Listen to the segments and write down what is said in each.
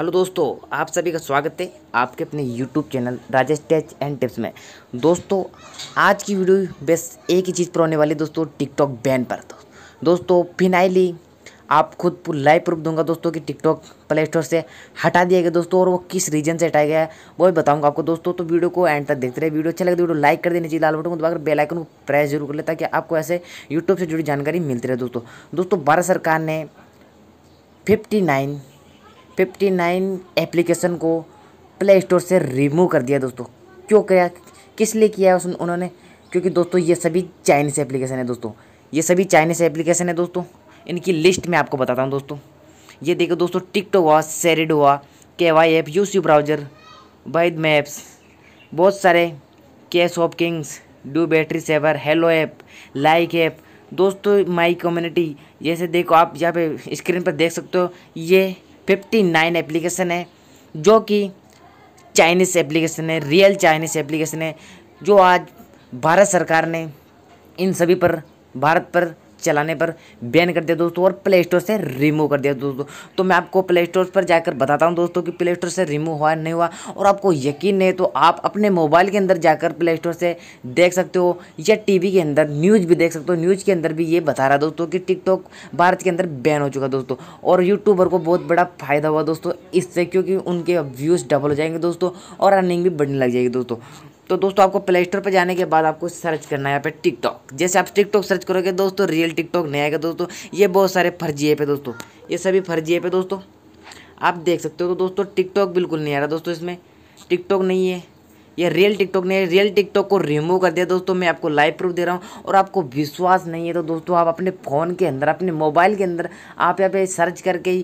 hello दोस्तों आप सभी का स्वागत है आपके अपने YouTube channel Rajesh tech and tips में दोस्तों आज की वीडियो बेस एक ही चीज़ पर होने वाली दोस्तों टिकटॉक बैन पर तो दोस्तों फिनाइली आप खुद लाइव प्रूफ दूंगा दोस्तों कि टिकटॉक प्ले स्टोर से हटा दिया गया दोस्तों और वो किस रीजन से हटाया गया है वो भी बताऊंगा आपको दोस्तों तो वीडियो को एंड तक देखते रहे वीडियो अच्छा लगे तो वीडियो लाइक कर देने चाहिए लाल बटन को दबाकर बेल आइकन को प्रेस जरूर कर ले ताकि आपको ऐसे यूट्यूब से जुड़ी जानकारी मिलती रहे दोस्तों दोस्तों भारत सरकार ने fifty nine fifty nine application को प्ले स्टोर से रिमूव कर दिया दोस्तों क्यों किया किस लिए किया उस उन्होंने क्योंकि दोस्तों ये सभी चाइनीस एप्लीकेशन है दोस्तों ये सभी चाइनीस एप्लीकेशन है दोस्तों इनकी लिस्ट में आपको बताता हूँ दोस्तों ये देखो दोस्तों टिकटॉक हुआ सेरिड हुआ Kwai app UC browser Baidu maps बहुत सारे clash of kings DU battery saver Helo app like app दोस्तों माई कम्युनिटी जैसे देखो आप यहाँ पे स्क्रीन पर देख सकते हो ये फिफ्टी नाइन एप्लीकेशन है जो कि चाइनीज़ एप्लीकेशन है रियल चाइनीज़ एप्लीकेशन है जो आज भारत सरकार ने इन सभी पर भारत पर चलाने पर बैन कर दिया दोस्तों और प्ले स्टोर से रिमूव कर दिया दोस्तों तो मैं आपको प्ले स्टोर पर जाकर बताता हूँ दोस्तों कि प्ले स्टोर से रिमूव हुआ नहीं हुआ और आपको यकीन नहीं तो आप अपने मोबाइल के अंदर जाकर प्ले स्टोर से देख सकते हो या टी के अंदर न्यूज़ भी देख सकते हो न्यूज़ के अंदर भी ये बता रहा दोस्तों कि टिकटॉक भारत के अंदर बैन हो चुका दोस्तों और यूट्यूबर को बहुत बड़ा फ़ायदा हुआ दोस्तों इससे क्योंकि उनके व्यूज़ डबल हो जाएंगे दोस्तों और रनिंग भी बढ़ने लग जाएगी दोस्तों तो दोस्तों आपको प्ले स्टोर पर जाने के बाद आपको सर्च करना है यहाँ पे टिकटॉक जैसे आप टिकटॉक सर्च करोगे दोस्तों रियल टिकटॉक नहीं आएगा दोस्तों ये बहुत सारे फर्जी ऐप है दोस्तों ये सभी फर्जी ऐप है दोस्तों आप देख सकते हो तो दोस्तों टिकटॉक बिल्कुल नहीं आ रहा दोस्तों इसमें टिकटॉक नहीं है ये रियल टिकटॉक नहीं है रियल टिकटॉक को रिमूव कर दिया दोस्तों मैं आपको लाइव प्रूफ दे रहा हूँ और आपको विश्वास नहीं है तो दोस्तों आप अपने फ़ोन के अंदर अपने मोबाइल के अंदर आप यहाँ पे सर्च करके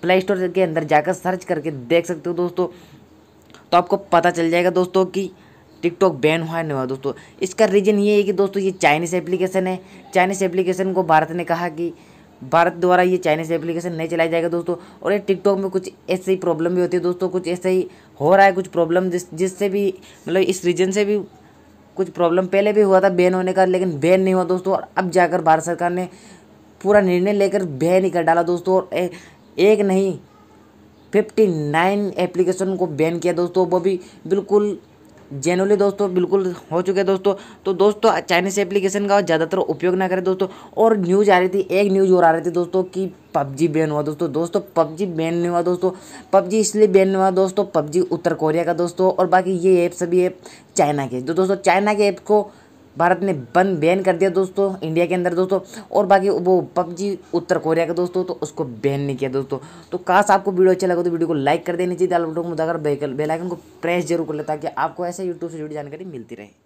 प्ले स्टोर के अंदर जाकर सर्च करके देख सकते हो दोस्तों तो आपको पता चल जाएगा दोस्तों कि टिकटॉक बैन हुआ नहीं हुआ दोस्तों इसका रीज़न ये है कि दोस्तों ये चाइनीज़ एप्लीकेशन है चाइनीज़ एप्लीकेशन को भारत ने कहा कि भारत द्वारा ये चाइनीज़ एप्लीकेशन नहीं चलाया जाएगा दोस्तों और ये टिकटॉक में कुछ ऐसे ही प्रॉब्लम भी होती है दोस्तों कुछ ऐसे ही हो रहा है कुछ प्रॉब्लम जिस जिससे भी मतलब इस रीजन से भी कुछ प्रॉब्लम पहले भी हुआ था बैन होने का लेकिन बैन नहीं हुआ दोस्तों और अब जाकर भारत सरकार ने पूरा निर्णय लेकर बैन ही कर डाला दोस्तों और एक नहीं फिफ्टी नाइन एप्लीकेशन को बैन किया दोस्तों वो भी बिल्कुल जेनुअली दोस्तों बिल्कुल हो चुके हैं दोस्तों तो दोस्तों चाइनीज एप्लीकेशन का ज़्यादातर उपयोग ना करें दोस्तों और न्यूज़ आ रही थी एक न्यूज़ और आ रही थी दोस्तों कि पबजी बैन हुआ दोस्तों दोस्तों पबजी बैन नहीं हुआ दोस्तों पबजी इसलिए बैन नहीं हुआ दोस्तों पबजी उत्तर कोरिया का दोस्तों और बाकी ये ऐप सभी ऐप चाइना के तो दोस्तों चाइना के ऐप को भारत ने बंद बैन कर दिया दोस्तों इंडिया के अंदर दोस्तों और बाकी वो पबजी उत्तर कोरिया का दोस्तों तो उसको बैन नहीं किया दोस्तों तो काश आपको वीडियो अच्छा लगा तो वीडियो को लाइक कर देनी चाहिए दाल बेलाइकन को प्रेस जरूर कर ले ताकि आपको ऐसे यूट्यूब से जुड़ी जानकारी मिलती रहे